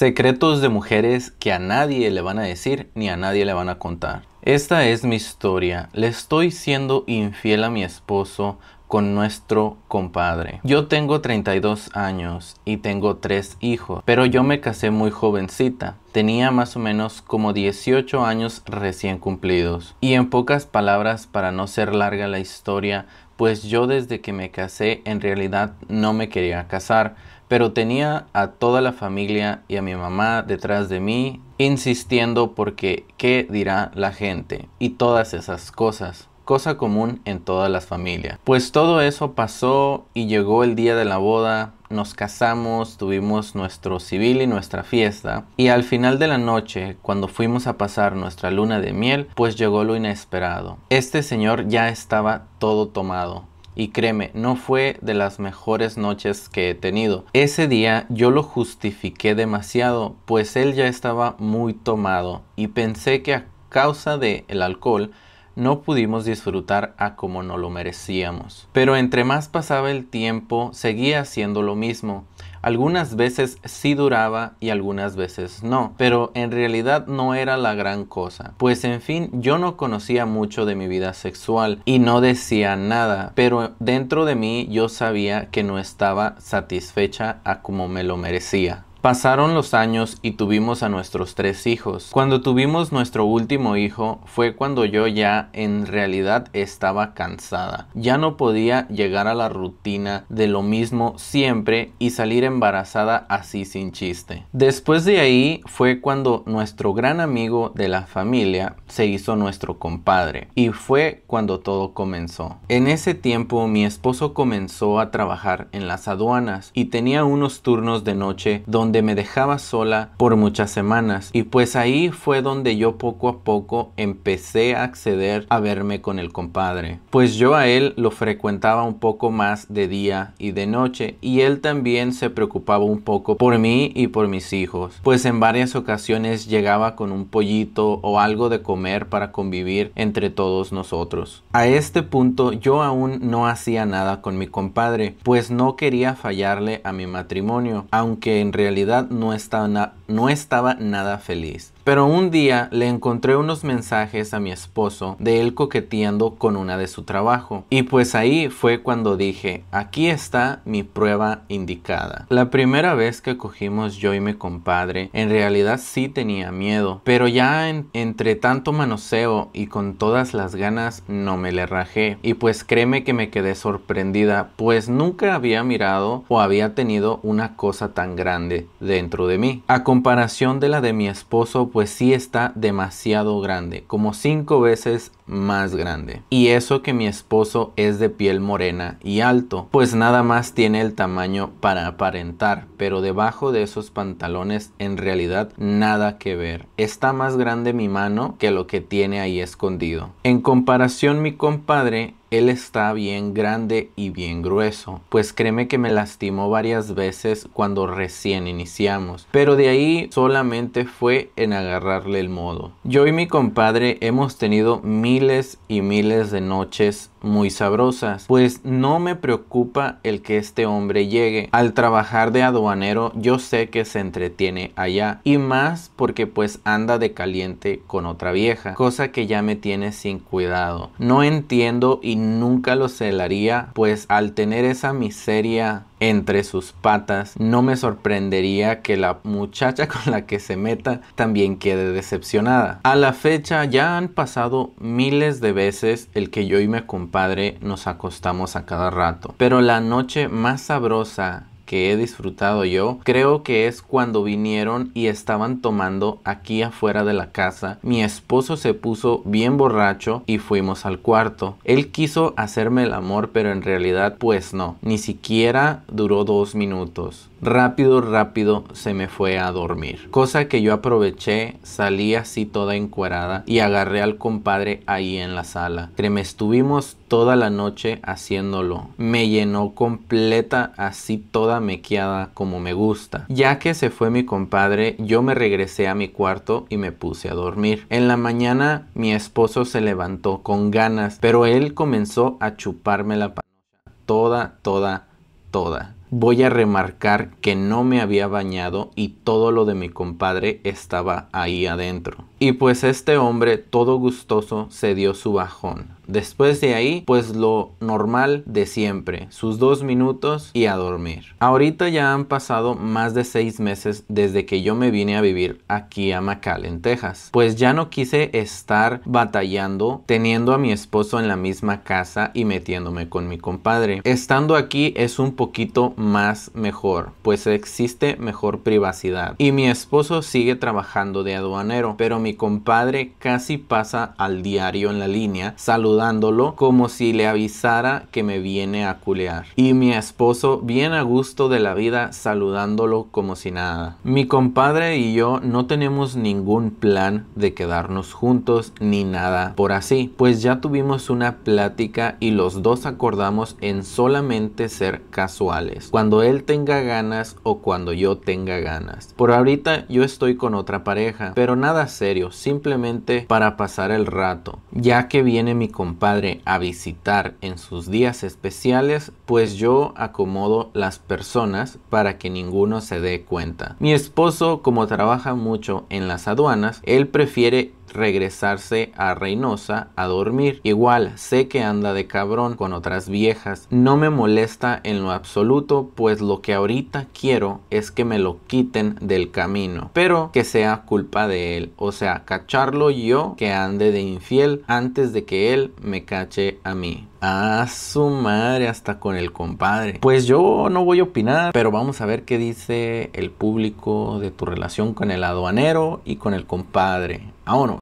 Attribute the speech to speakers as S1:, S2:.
S1: Secretos de mujeres que a nadie le van a decir ni a nadie le van a contar. Esta es mi historia. Le estoy siendo infiel a mi esposo con nuestro compadre. Yo tengo 32 años y tengo tres hijos, pero yo me casé muy jovencita. Tenía más o menos como 18 años recién cumplidos. Y en pocas palabras, para no ser larga la historia, pues yo desde que me casé en realidad no me quería casar, pero tenía a toda la familia y a mi mamá detrás de mí insistiendo porque qué dirá la gente y todas esas cosas cosa común en todas las familias. Pues todo eso pasó y llegó el día de la boda, nos casamos, tuvimos nuestro civil y nuestra fiesta, y al final de la noche, cuando fuimos a pasar nuestra luna de miel, pues llegó lo inesperado. Este señor ya estaba todo tomado. Y créeme, no fue de las mejores noches que he tenido. Ese día yo lo justifiqué demasiado, pues él ya estaba muy tomado y pensé que a causa del alcohol no pudimos disfrutar a como no lo merecíamos. Pero entre más pasaba el tiempo, seguía haciendo lo mismo. Algunas veces sí duraba y algunas veces no, pero en realidad no era la gran cosa, pues en fin yo no conocía mucho de mi vida sexual y no decía nada, pero dentro de mí yo sabía que no estaba satisfecha a como me lo merecía. Pasaron los años y tuvimos a nuestros tres hijos. Cuando tuvimos nuestro último hijo fue cuando yo ya en realidad estaba cansada. Ya no podía llegar a la rutina de lo mismo siempre y salir embarazada así sin chiste. Después de ahí fue cuando nuestro gran amigo de la familia se hizo nuestro compadre y fue cuando todo comenzó. En ese tiempo mi esposo comenzó a trabajar en las aduanas y tenía unos turnos de noche donde me dejaba sola por muchas semanas. Y pues ahí fue donde yo poco a poco empecé a acceder a verme con el compadre. Pues yo a él lo frecuentaba un poco más de día y de noche y él también se preocupaba un poco por mí y por mis hijos. Pues en varias ocasiones llegaba con un pollito o algo de comer para convivir entre todos nosotros. A este punto yo aún no hacía nada con mi compadre, pues no quería fallarle a mi matrimonio, aunque en realidad no está nada no estaba nada feliz. Pero un día le encontré unos mensajes a mi esposo de él coqueteando con una de su trabajo. Y pues ahí fue cuando dije, aquí está mi prueba indicada. La primera vez que cogimos yo y mi compadre, en realidad sí tenía miedo, pero ya entre tanto manoseo y con todas las ganas no me le rajé. Y pues créeme que me quedé sorprendida, pues nunca había mirado o había tenido una cosa tan grande dentro de mí comparación de la de mi esposo, pues sí está demasiado grande, como cinco veces más grande. Y eso que mi esposo es de piel morena y alto, pues nada más tiene el tamaño para aparentar, pero debajo de esos pantalones en realidad nada que ver. Está más grande mi mano que lo que tiene ahí escondido. En comparación mi compadre él está bien grande y bien grueso, pues créeme que me lastimó varias veces cuando recién iniciamos, pero de ahí solamente fue en agarrarle el modo. Yo y mi compadre hemos tenido miles y miles de noches muy sabrosas, pues no me preocupa el que este hombre llegue. Al trabajar de aduanero yo sé que se entretiene allá y más porque pues anda de caliente con otra vieja, cosa que ya me tiene sin cuidado. No entiendo y nunca lo celaría, pues al tener esa miseria entre sus patas. No me sorprendería que la muchacha con la que se meta también quede decepcionada. A la fecha ya han pasado miles de veces el que yo y mi compadre nos acostamos a cada rato. Pero la noche más sabrosa que he disfrutado yo, creo que es cuando vinieron y estaban tomando aquí afuera de la casa. Mi esposo se puso bien borracho y fuimos al cuarto. Él quiso hacerme el amor, pero en realidad pues no, ni siquiera duró dos minutos. Rápido, rápido se me fue a dormir. Cosa que yo aproveché, salí así toda encuerada y agarré al compadre ahí en la sala. Que me estuvimos toda la noche haciéndolo. Me llenó completa, así toda mequeada como me gusta. Ya que se fue mi compadre, yo me regresé a mi cuarto y me puse a dormir. En la mañana mi esposo se levantó con ganas, pero él comenzó a chuparme la panocha toda, toda, toda voy a remarcar que no me había bañado y todo lo de mi compadre estaba ahí adentro. Y pues este hombre, todo gustoso, se dio su bajón. Después de ahí, pues lo normal de siempre, sus dos minutos y a dormir. Ahorita ya han pasado más de seis meses desde que yo me vine a vivir aquí a Macal, en Texas. Pues ya no quise estar batallando, teniendo a mi esposo en la misma casa y metiéndome con mi compadre. Estando aquí es un poquito más mejor, pues existe mejor privacidad. Y mi esposo sigue trabajando de aduanero, pero mi compadre casi pasa al diario en la línea saludándolo como si le avisara que me viene a culear. Y mi esposo bien a gusto de la vida saludándolo como si nada. Mi compadre y yo no tenemos ningún plan de quedarnos juntos ni nada por así, pues ya tuvimos una plática y los dos acordamos en solamente ser casuales cuando él tenga ganas o cuando yo tenga ganas. Por ahorita yo estoy con otra pareja, pero nada serio, simplemente para pasar el rato. Ya que viene mi compadre a visitar en sus días especiales, pues yo acomodo las personas para que ninguno se dé cuenta. Mi esposo, como trabaja mucho en las aduanas, él prefiere regresarse a Reynosa a dormir. Igual, sé que anda de cabrón con otras viejas. No me molesta en lo absoluto, pues lo que ahorita quiero es que me lo quiten del camino. Pero que sea culpa de él. O sea, cacharlo yo que ande de infiel antes de que él me cache a mí. A su madre, hasta con el compadre. Pues yo no voy a opinar, pero vamos a ver qué dice el público de tu relación con el aduanero y con el compadre. no.